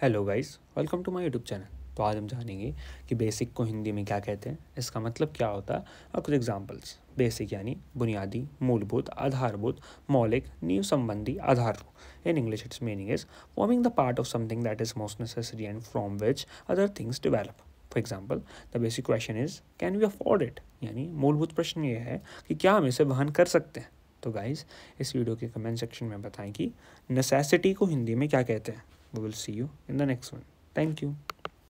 hello guys welcome to my YouTube channel तो आज हम जानेंगे कि बेसिक को हिंदी में क्या कहते हैं इसका मतलब क्या होता है और कुछ एग्जांपल्स बेसिक यानी बुनियादी मूलभूत आधारभूत मौलिक नींव संबंधी आधार in English its meaning is forming the part of something that is most necessary and from which other things develop for example the basic question is can we afford it यानी मूलभूत प्रश्न ये है कि क्या हम इसे वहन कर सकते हैं तो गाइज इस वीडियो के कमेंट सेक्शन में बताएं कि नेसेसिटी को हिंदी में क्या कहते हैं we will see you in the next one thank you